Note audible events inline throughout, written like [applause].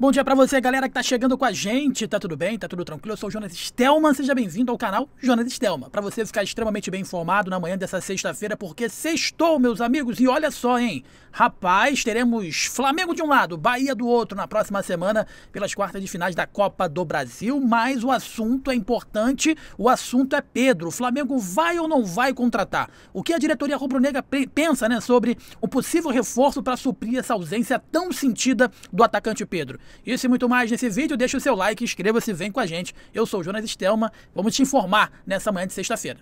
Bom dia para você, galera que tá chegando com a gente. Tá tudo bem? Tá tudo tranquilo? Eu sou o Jonas Stelman. Seja bem-vindo ao canal Jonas Stelman. Para você ficar extremamente bem informado na manhã dessa sexta-feira, porque sextou, meus amigos. E olha só, hein? Rapaz, teremos Flamengo de um lado, Bahia do outro na próxima semana pelas quartas de finais da Copa do Brasil, mas o assunto é importante. O assunto é Pedro. O Flamengo vai ou não vai contratar? O que a diretoria rubro-negra pensa, né, sobre o possível reforço para suprir essa ausência tão sentida do atacante Pedro? Isso e muito mais nesse vídeo. Deixa o seu like, inscreva-se, vem com a gente. Eu sou o Jonas Estelma. Vamos te informar nessa manhã de sexta-feira.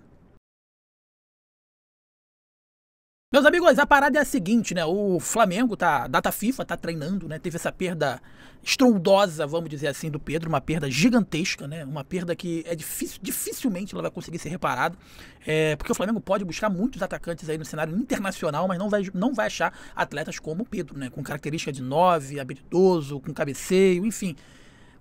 Meus amigos, a parada é a seguinte, né? O Flamengo tá, data FIFA, tá treinando, né? Teve essa perda estrondosa, vamos dizer assim, do Pedro, uma perda gigantesca, né? Uma perda que é difícil, dificilmente ela vai conseguir ser reparada, é, porque o Flamengo pode buscar muitos atacantes aí no cenário internacional, mas não vai, não vai achar atletas como o Pedro, né? Com característica de nove, habilidoso, com cabeceio, enfim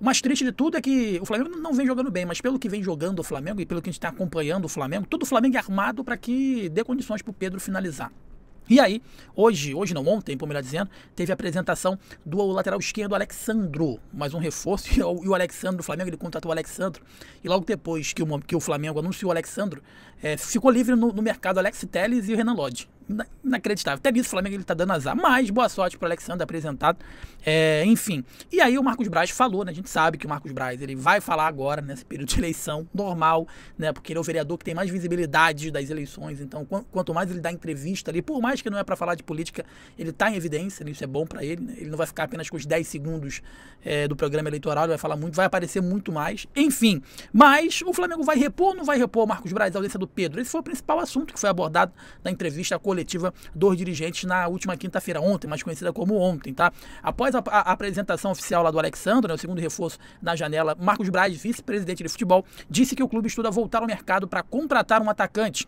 mais triste de tudo é que o Flamengo não vem jogando bem, mas pelo que vem jogando o Flamengo e pelo que a gente está acompanhando o Flamengo, todo o Flamengo é armado para que dê condições para o Pedro finalizar. E aí, hoje, hoje não, ontem, por melhor dizendo, teve a apresentação do lateral esquerdo Alexandro, mais um reforço, [laughs] e o, Alexandro, o Flamengo, ele contratou o Alexandro, e logo depois que o, que o Flamengo anunciou o Alexandro, é, ficou livre no, no mercado Alex Teles e o Renan Lodge inacreditável. Até nisso o Flamengo ele tá dando azar. Mas boa sorte pro Alexandre apresentado. É, enfim. E aí o Marcos Braz falou, né? A gente sabe que o Marcos Braz ele vai falar agora nesse período de eleição normal, né? Porque ele é o vereador que tem mais visibilidade das eleições. Então, quanto mais ele dá entrevista ali, por mais que não é para falar de política, ele tá em evidência, né, isso é bom para ele. Né? Ele não vai ficar apenas com os 10 segundos é, do programa eleitoral, ele vai falar muito, vai aparecer muito mais. Enfim. Mas o Flamengo vai repor ou não vai repor o Marcos Braz, a ausência do Pedro? Esse foi o principal assunto que foi abordado na entrevista coletiva coletiva dos dirigentes na última quinta-feira, ontem, mais conhecida como ontem, tá? Após a, a, apresentação oficial lá do Alexandre, né, o segundo reforço na janela, Marcos Braz, vice-presidente de futebol, disse que o clube estuda voltar ao mercado para contratar um atacante.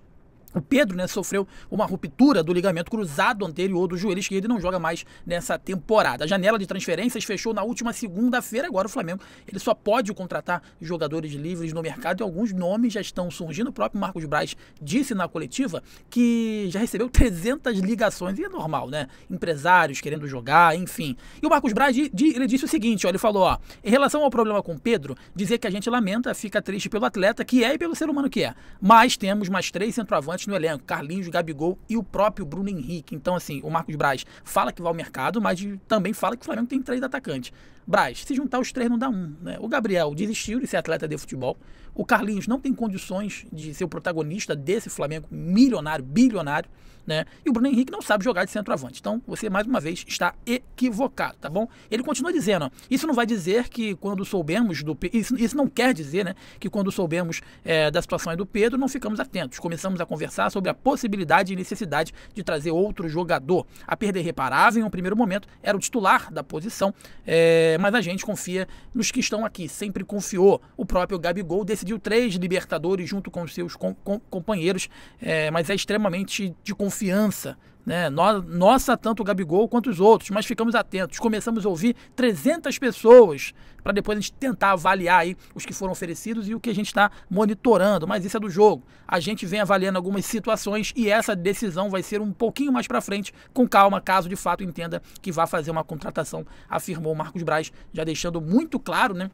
O Pedro né, sofreu uma ruptura do ligamento cruzado anterior do joelho esquerdo e não joga mais nessa temporada. A janela de transferências fechou na última segunda-feira. Agora o Flamengo ele só pode contratar jogadores livres no mercado e alguns nomes já estão surgindo. O próprio Marcos Braz disse na coletiva que já recebeu 300 ligações e é normal, né? Empresários querendo jogar, enfim. E o Marcos Braz ele disse o seguinte, ó, ele falou, ó, em relação ao problema com o Pedro, dizer que a gente lamenta, fica triste pelo atleta que é e pelo ser humano que é. Mas temos mais três centroavantes no elenco, Carlinhos, Gabigol e o próprio Bruno Henrique. Então, assim, o Marcos Braz fala que vai ao mercado, mas também fala que o Flamengo tem três atacantes. Braz, se juntar os três não dá um. Né? O Gabriel desistiu de ser atleta de futebol. O Carlinhos não tem condições de ser o protagonista desse Flamengo milionário, bilionário. Né? E o Bruno Henrique não sabe jogar de centroavante. Então, você mais uma vez está equivocado, tá bom? Ele continua dizendo, ó, isso não vai dizer que quando soubemos do isso, isso não quer dizer, né, que quando soubemos é, da situação do Pedro não ficamos atentos. Começamos a conversar sobre a possibilidade e necessidade de trazer outro jogador. A perda irreparável em um primeiro momento era o titular da posição. É, mas a gente confia nos que estão aqui, sempre confiou. O próprio Gabigol decidiu três Libertadores junto com seus com, com, companheiros, é, mas é extremamente de confiança né? Nós, nossa, tanto o Gabigol quanto os outros, mas ficamos atentos. Começamos a ouvir 300 pessoas para depois a gente tentar avaliar aí os que foram oferecidos e o que a gente está monitorando. Mas isso é do jogo. A gente vem avaliando algumas situações e essa decisão vai ser um pouquinho mais para frente, com calma, caso de fato entenda que vá fazer uma contratação, afirmou o Marcos Braz, já deixando muito claro, né?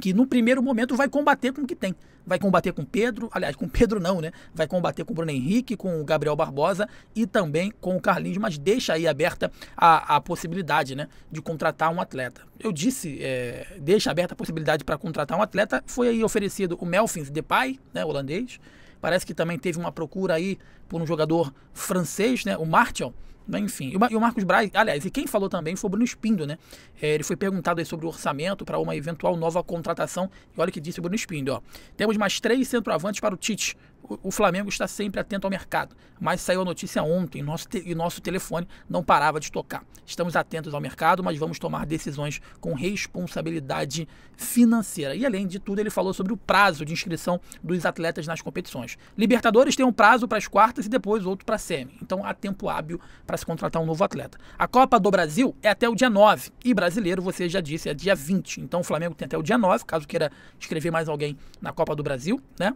que no primeiro momento vai combater com o que tem. Vai combater com Pedro, aliás, com Pedro não, né? Vai combater com o Bruno Henrique, com o Gabriel Barbosa e também com o Carlinhos, mas deixa aí aberta a, a possibilidade, né? De contratar um atleta. Eu disse, é, deixa aberta a possibilidade para contratar um atleta. Foi aí oferecido o Melfins Depay, né? Holandês Parece que também teve uma procura aí por um jogador francês, né? O Martial. Né? Enfim, e o Marcos Braz, aliás, e quem falou também foi o Bruno Espindo, né? É, ele foi perguntado sobre o orçamento para uma eventual nova contratação. E olha o que disse o Bruno Espindo, ó. Temos mais três centroavantes para o Tite o Flamengo está sempre atento ao mercado, mas saiu a notícia ontem nosso e nosso telefone não parava de tocar. Estamos atentos ao mercado, mas vamos tomar decisões com responsabilidade financeira. E além de tudo, ele falou sobre o prazo de inscrição dos atletas nas competições. Libertadores tem um prazo para as quartas e depois outro para a semi. Então há tempo hábil para se contratar um novo atleta. A Copa do Brasil é até o dia 9 e brasileiro, você já disse, é dia 20. Então o Flamengo tem até o dia 9, caso queira escrever mais alguém na Copa do Brasil, né?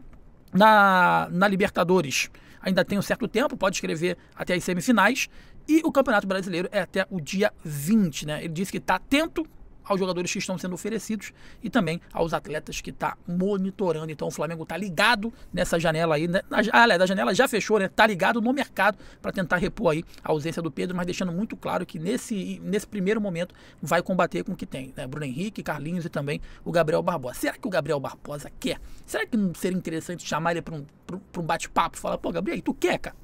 na, na Libertadores ainda tem um certo tempo, pode escrever até as semifinais. E o Campeonato Brasileiro é até o dia 20, né? Ele disse que está atento aos jogadores que estão sendo oferecidos e também aos atletas que está monitorando. Então o Flamengo está ligado nessa janela aí. Né? Ah, aliás, a janela já fechou, né? Está ligado no mercado para tentar repor aí a ausência do Pedro, mas deixando muito claro que nesse, nesse primeiro momento vai combater com o que tem. Né? Bruno Henrique, Carlinhos e também o Gabriel Barbosa. Será que o Gabriel Barbosa quer? Será que não seria interessante chamar ele para um, um bate-papo e falar, pô, Gabriel, tu quer, cara?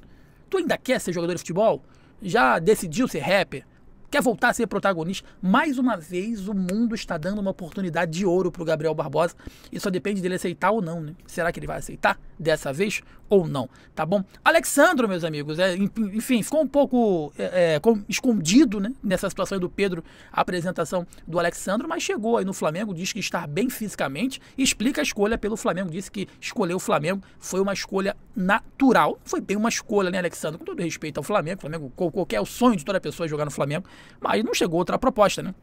Tu ainda quer ser jogador de futebol? Já decidiu ser rapper? Quer voltar a ser protagonista? Mais uma vez, o mundo está dando uma oportunidade de ouro para o Gabriel Barbosa e só depende dele aceitar ou não. Né? Será que ele vai aceitar dessa vez ou não? Tá bom? Alexandro, meus amigos, é, enfim, ficou um pouco é, é escondido né, nessa situação do Pedro, a apresentação do Alexandro, mas chegou aí no Flamengo, diz que está bem fisicamente explica a escolha pelo Flamengo. Disse que escolher o Flamengo foi uma escolha natural. Foi bem uma escolha, né, Alexandro? Com todo respeito ao Flamengo, Flamengo qualquer é o sonho de toda pessoa jogar no Flamengo. Mas não chegou outra proposta, né?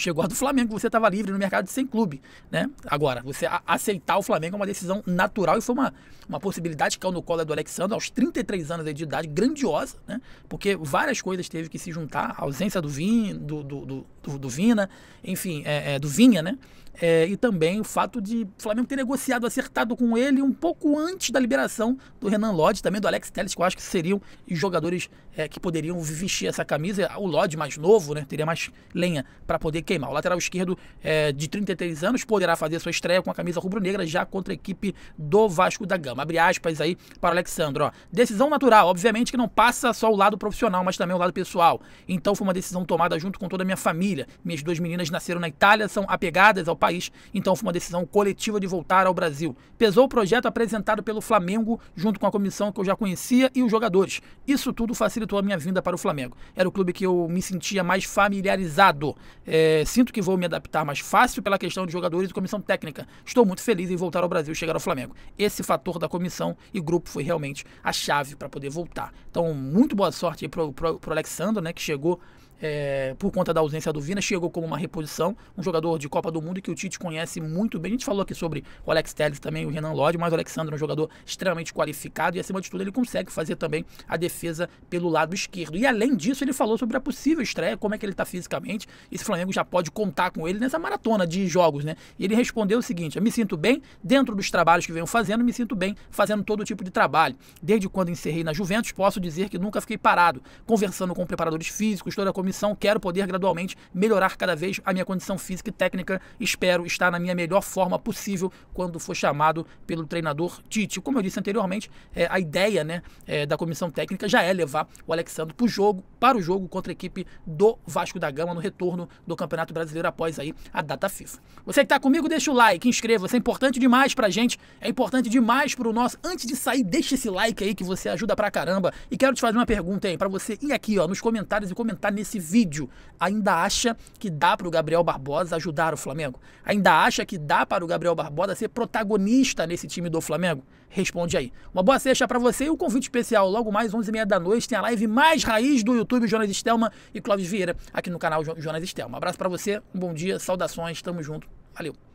Chegou a do Flamengo, você estava livre no mercado sem clube, né? Agora, você aceitar o Flamengo é uma decisão natural e foi uma, uma possibilidade que caiu no colo do Alexandre aos 33 anos de idade, grandiosa, né? Porque várias coisas teve que se juntar, a ausência do, Vin, do, do, do, do Vina, enfim, é, é, do Vinha, né? É, e também o fato de o Flamengo ter negociado, acertado com ele um pouco antes da liberação do Renan Lodge, também do Alex Telles, que eu acho que seriam jogadores é, que poderiam vestir essa camisa. O Lodge mais novo, né? Teria mais lenha para poder queimar. O lateral esquerdo é, de 33 anos poderá fazer sua estreia com a camisa rubro-negra já contra a equipe do Vasco da Gama. Abre aspas aí para o Alexandre. Ó. Decisão natural, obviamente que não passa só o lado profissional, mas também o lado pessoal. Então foi uma decisão tomada junto com toda a minha família. Minhas duas meninas nasceram na Itália, são apegadas ao país, então foi uma decisão coletiva de voltar ao Brasil. Pesou o projeto apresentado pelo Flamengo junto com a comissão que eu já conhecia e os jogadores. Isso tudo facilitou a minha vinda para o Flamengo. Era o clube que eu me sentia mais familiarizado. É, é, sinto que vou me adaptar mais fácil pela questão de jogadores e comissão técnica. Estou muito feliz em voltar ao Brasil e chegar ao Flamengo. Esse fator da comissão e grupo foi realmente a chave para poder voltar. Então, muito boa sorte aí para o Alexandre, né, que chegou é, por conta da ausência do Vina, chegou como uma reposição, um jogador de Copa do Mundo que o Tite conhece muito bem. A gente falou aqui sobre o Alex Telles também, o Renan Lodge, mas o Alexandre é um jogador extremamente qualificado e, acima de tudo, ele consegue fazer também a defesa pelo lado esquerdo. E, além disso, ele falou sobre a possível estreia, como é que ele está fisicamente, e se o Flamengo já pode contar com ele nessa maratona de jogos, né? E ele respondeu o seguinte: me sinto bem dentro dos trabalhos que venho fazendo, me sinto bem fazendo todo tipo de trabalho. Desde quando encerrei na Juventus, posso dizer que nunca fiquei parado, conversando com preparadores físicos, toda a comissão missão, quero poder gradualmente melhorar cada vez a minha condição física e técnica. Espero estar na minha melhor forma possível quando for chamado pelo treinador Tite. Como eu disse anteriormente, é, a ideia né, é, da comissão técnica já é levar o Alexandre pro jogo, para o jogo contra a equipe do Vasco da Gama no retorno do Campeonato Brasileiro após aí a data FIFA. Você que está comigo, deixa o like, inscreva-se, é importante demais para gente, é importante demais para o nosso. Antes de sair, deixa esse like aí que você ajuda pra caramba. E quero te fazer uma pergunta aí para você ir aqui ó, nos comentários e comentar nesse vídeo ainda acha que dá para o Gabriel Barbosa ajudar o Flamengo? Ainda acha que dá para o Gabriel Barbosa ser protagonista nesse time do Flamengo? Responde aí. Uma boa sexta para você e um convite especial. Logo mais 11h30 da noite tem a live mais raiz do YouTube Jonas Estelma e Clóvis Vieira aqui no canal Jonas Estelma. Um abraço para você, um bom dia, saudações, tamo junto. Valeu.